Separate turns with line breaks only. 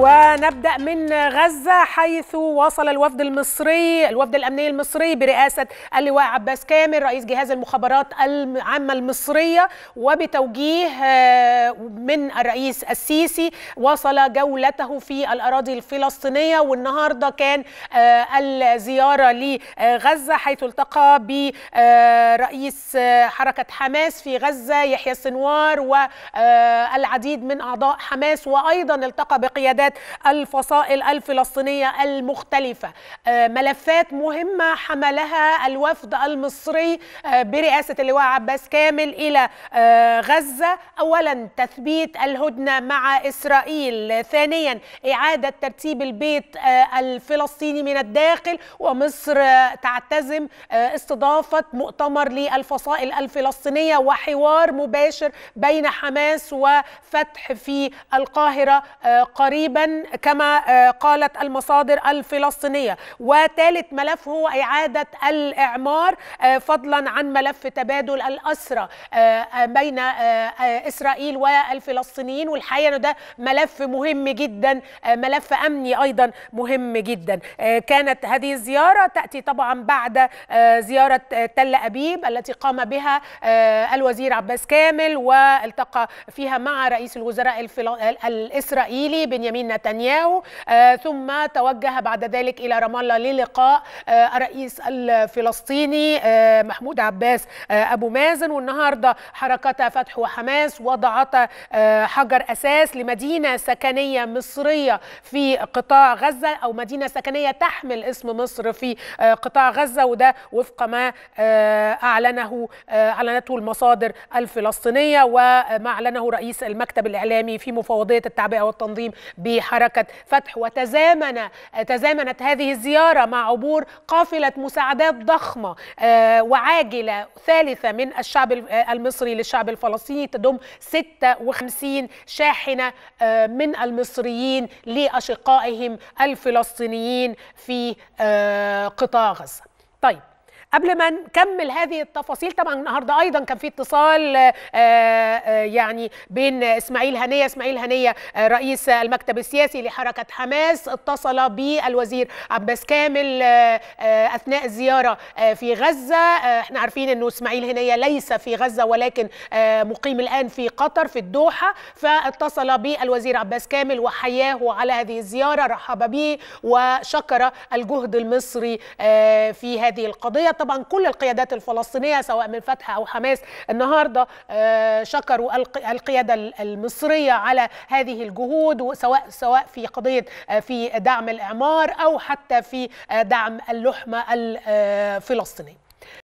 ونبدأ من غزة حيث وصل الوفد المصري الوفد الأمني المصري برئاسة اللواء عباس كامل رئيس جهاز المخابرات العامة المصرية وبتوجيه آه، من الرئيس السيسي وصل جولته في الأراضي الفلسطينية والنهاردة كان آه، الزيارة لغزة حيث التقى برئيس آه، آه، حركة حماس في غزة يحيى السنوار والعديد من أعضاء حماس وأيضا التقى بقيادات الفصائل الفلسطينية المختلفة ملفات مهمة حملها الوفد المصري برئاسة اللواء عباس كامل إلى غزة أولا تثبيت الهدنة مع إسرائيل ثانيا إعادة ترتيب البيت آه، الفلسطيني من الداخل ومصر آه، تعتزم آه، استضافة مؤتمر للفصائل الفلسطينية وحوار مباشر بين حماس وفتح في القاهرة قريبا كما قالت المصادر الفلسطينية وثالث ملف هو إعادة الإعمار فضلا عن ملف تبادل الأسرى بين إسرائيل و والفلسطينيين والحقيقه انه ده ملف مهم جدا آه، ملف امني ايضا مهم جدا آه، كانت هذه الزياره تاتي طبعا بعد آه، زياره تل ابيب التي قام بها الوزير عباس كامل والتقى فيها مع رئيس الوزراء الاسرائيلي بنيامين نتنياهو ثم توجه بعد ذلك الى رام الله للقاء الرئيس الفلسطيني محمود عباس ابو مازن والنهارده حركتا فتح وحماس وضعتا آه، حجر اساس لمدينه سكنيه مصريه في قطاع غزه او مدينه سكنيه تحمل اسم مصر في آه، قطاع غزه وده وفق ما آه، اعلنه اعلنته المصادر الفلسطينيه وما اعلنه رئيس المكتب الاعلامي في مفوضيه التعبئه والتنظيم بحركه فتح وتزامن تزامنت هذه الزياره مع عبور قافله مساعدات ضخمه وعاجله ثالثه من الشعب المصري للشعب الفلسطيني تضم ستة 156 شاحنة آه، من المصريين لأشقائهم الفلسطينيين في آه، قطاع غزة طيب قبل ما نكمل هذه التفاصيل طبعا النهارده ايضا كان في اتصال آه، آه، يعني بين اسماعيل هنيه اسماعيل هنيه آه، رئيس المكتب السياسي لحركه حماس اتصل بالوزير عباس كامل اثناء الزياره في غزه احنا عارفين انه اسماعيل هنيه ليس في غزه ولكن مقيم الان في قطر في الدوحه فاتصل بالوزير عباس كامل وحياه على هذه الزياره رحب به وشكر الجهد المصري في هذه القضيه طبعا كل القيادات الفلسطينيه سواء من فتح او حماس النهارده آه، شكروا القياده المصريه على هذه الجهود سواء سواء في قضيه آه، في دعم الاعمار او حتى في آه، دعم اللحمه الفلسطينيه